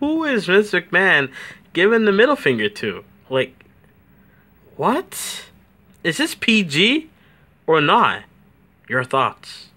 who is Vince McMahon giving the middle finger to? Like, what? Is this PG or not? Your thoughts.